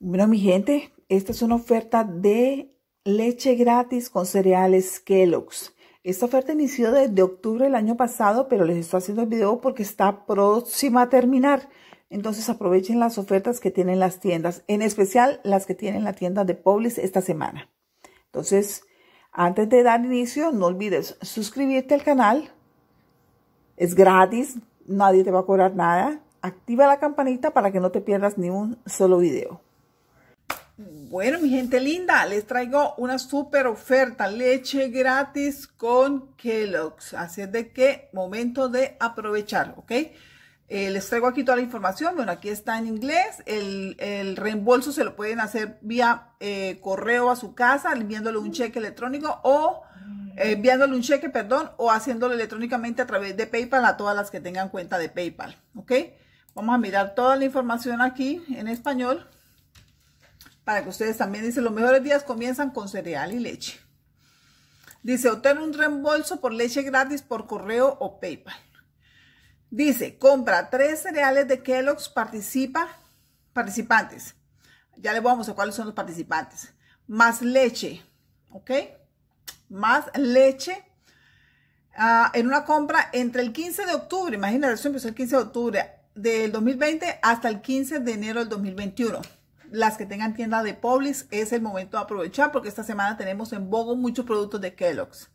Bueno, mi gente, esta es una oferta de leche gratis con cereales Kellogg's. Esta oferta inició desde octubre del año pasado, pero les estoy haciendo el video porque está próxima a terminar. Entonces aprovechen las ofertas que tienen las tiendas, en especial las que tienen la tienda de Publis esta semana. Entonces, antes de dar inicio, no olvides suscribirte al canal. Es gratis, nadie te va a cobrar nada. Activa la campanita para que no te pierdas ni un solo video. Bueno, mi gente linda, les traigo una super oferta, leche gratis con Kellogg's. Así es de que momento de aprovechar, ¿ok? Eh, les traigo aquí toda la información. Bueno, aquí está en inglés. El, reembolso se lo pueden hacer vía eh, correo a su casa, enviándole un cheque electrónico o eh, enviándole un cheque, perdón, o haciéndolo electrónicamente a través de PayPal a todas las que tengan cuenta de PayPal, ¿ok? Vamos a mirar toda la información aquí en español para que ustedes también, dice, los mejores días comienzan con cereal y leche. Dice, obtener un reembolso por leche gratis por correo o PayPal. Dice, compra tres cereales de Kellogg's, participa, participantes. Ya les vamos a cuáles son los participantes. Más leche, ¿ok? Más leche ah, en una compra entre el 15 de octubre, Imagínense, eso empezó el 15 de octubre del 2020 hasta el 15 de enero del 2021 las que tengan tienda de Publix, es el momento de aprovechar porque esta semana tenemos en Bogo muchos productos de Kellogg's.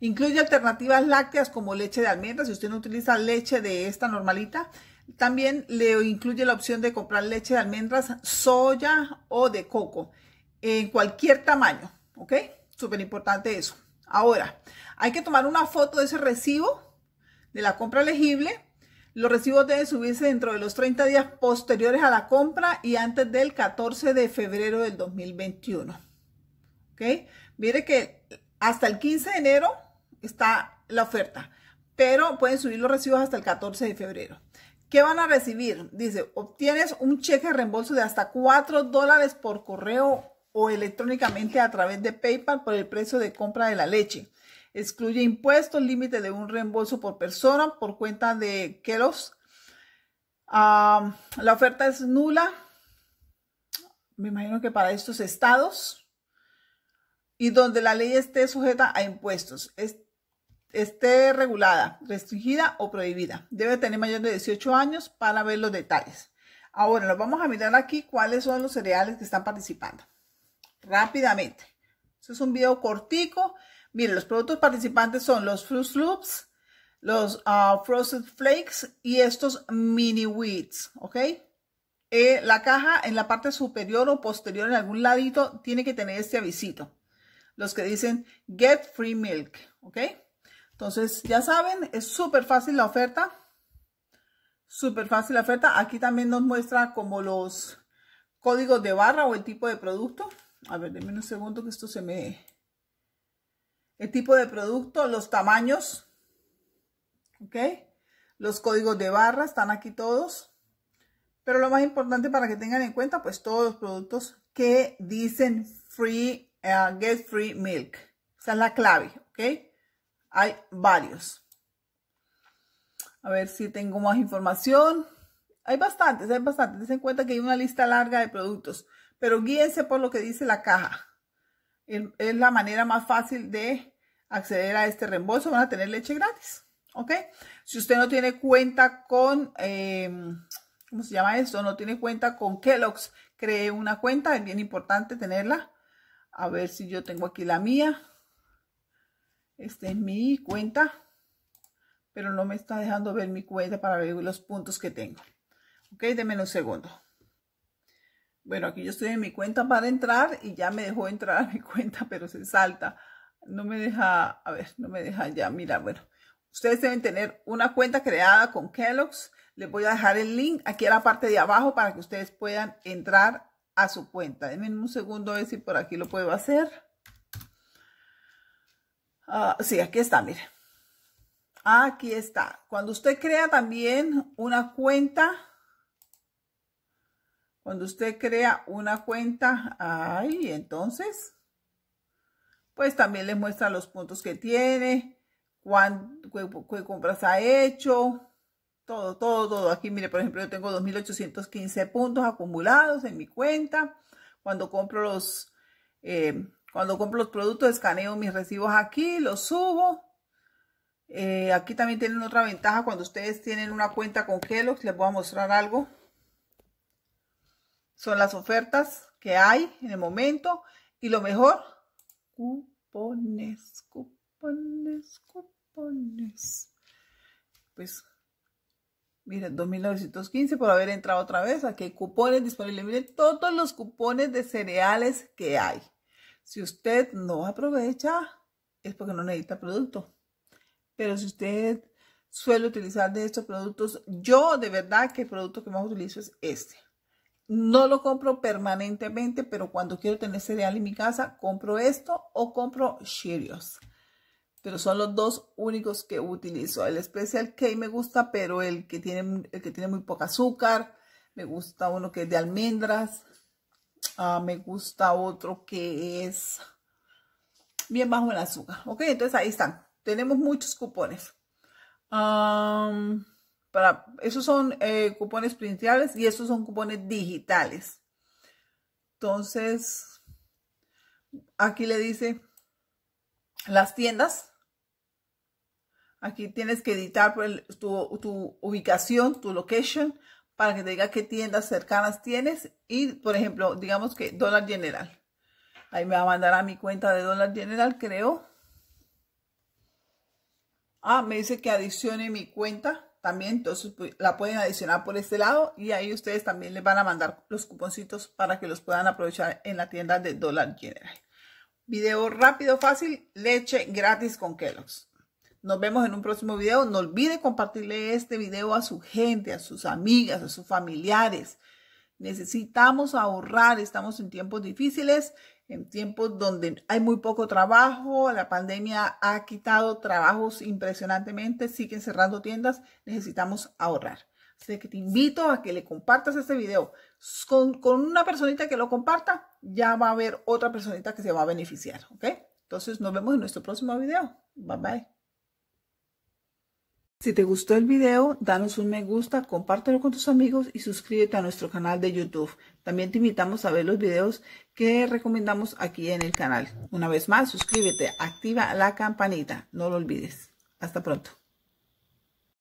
Incluye alternativas lácteas como leche de almendras, si usted no utiliza leche de esta normalita. También le incluye la opción de comprar leche de almendras, soya o de coco, en cualquier tamaño, ¿ok? Súper importante eso. Ahora, hay que tomar una foto de ese recibo de la compra elegible los recibos deben subirse dentro de los 30 días posteriores a la compra y antes del 14 de febrero del 2021. Mire que hasta el 15 de enero está la oferta, pero pueden subir los recibos hasta el 14 de febrero. ¿Qué van a recibir? Dice, obtienes un cheque de reembolso de hasta 4 dólares por correo o electrónicamente a través de PayPal por el precio de compra de la leche. Excluye impuestos, límite de un reembolso por persona por cuenta de Keros. la oferta es nula. Me imagino que para estos estados y donde la ley esté sujeta a impuestos, esté regulada, restringida o prohibida. Debe tener mayor de 18 años para ver los detalles. Ahora, nos vamos a mirar aquí cuáles son los cereales que están participando. Rápidamente. eso es un video cortico Miren, los productos participantes son los Fruit Loops, los ah, Frosted Flakes y estos Mini Wheats, ¿ok? Eh, la caja en la parte superior o posterior en algún ladito tiene que tener este avisito. Los que dicen Get Free Milk, ¿ok? Entonces, ya saben, es súper fácil la oferta. Súper fácil la oferta. Aquí también nos muestra como los códigos de barra o el tipo de producto. A ver, denme un segundo que esto se me el tipo de producto, los tamaños, ¿ok? Los códigos de barra están aquí todos. Pero lo más importante para que tengan en cuenta, pues todos los productos que dicen free, eh, get free milk. Esa es la clave, ¿ok? Hay varios. A ver si tengo más información. Hay bastantes, hay bastantes. Ten en cuenta que hay una lista larga de productos, pero guíense por lo que dice la caja. Es la manera más fácil de acceder a este reembolso, van a tener leche gratis. ¿Ok? Si usted no tiene cuenta con, em, ¿cómo se llama esto? No tiene cuenta con Kellogg's, cree una cuenta, es bien importante tenerla. A ver si yo tengo aquí la mía. Esta es mi cuenta, pero no me está dejando ver mi cuenta para ver los puntos que tengo. Ok, déme un segundo. Bueno, aquí yo estoy en mi cuenta para entrar y ya me dejó entrar a mi cuenta, pero se salta no me deja, a ver, no me deja ya, mira, bueno, ustedes deben tener una cuenta creada con Kellogg's, les voy a dejar el link aquí a la parte de abajo para que ustedes puedan entrar a su cuenta. Denme un segundo a ver si por aquí lo puedo hacer. Ah, sí, aquí está, mire. Aquí está. Cuando usted crea también una cuenta, cuando usted crea una cuenta, ahí entonces, pues, también les muestra los puntos que tiene, cuán compras ha hecho, todo, todo, todo. Aquí, mire, por ejemplo, yo tengo 2.815 puntos acumulados en mi cuenta. Cuando compro los, eh, cuando compro los productos, escaneo mis recibos aquí, los subo. Eh, aquí también tienen otra ventaja cuando ustedes tienen una cuenta con Kellogg's. Les voy a mostrar algo. Son las ofertas que hay en el momento. Y lo mejor, uh, cupones, cupones, cupones. Pues, mira, 2915 por haber entrado otra vez. Aquí hay cupones disponibles. Miren todos los cupones de cereales que hay. Si usted no aprovecha, es porque no necesita producto. Pero si usted suele utilizar de estos productos, yo de verdad que el producto que más utilizo es este. No lo compro permanentemente, pero cuando quiero tener cereal en mi casa, compro esto o compro Cheerios. Pero son los dos únicos que utilizo. El especial K me gusta, pero el que tiene, que tiene muy poco azúcar. Me gusta uno que es de almendras. Ah, me gusta otro que es bien bajo en azúcar. Ok, entonces ahí están. Tenemos muchos cupones. Ah... Para, esos son eh, cupones principales y estos son cupones digitales. Entonces, aquí le dice las tiendas. Aquí tienes que editar tu, tu ubicación, tu location, para que te diga qué tiendas cercanas tienes. Y, por ejemplo, digamos que dólar General. Ahí me va a mandar a mi cuenta de dólar General, creo. Ah, me dice que adicione mi cuenta también, entonces pues, la pueden adicionar por este lado y ahí ustedes también les van a mandar los cuponcitos para que los puedan aprovechar en la tienda de Dollar General. Video rápido, fácil, leche gratis con Kellogg's. Nos vemos en un próximo video. No olvide compartirle este video a su gente, a sus amigas, a sus familiares. Necesitamos ahorrar, estamos en tiempos difíciles en tiempos donde hay muy poco trabajo, la pandemia ha quitado trabajos impresionantemente, siguen cerrando tiendas, necesitamos ahorrar. Así que te invito a que le compartas este video. Con, una personita que lo comparta, ya va a haber otra personita que se va a beneficiar, ¿ok? Entonces nos vemos en nuestro próximo video. Bye bye. Si te gustó el video, danos un me gusta, compártelo con tus amigos y suscríbete a nuestro canal de YouTube. También te invitamos a ver los videos que recomendamos aquí en el canal. Una vez más, suscríbete, activa la campanita, no lo olvides. Hasta pronto.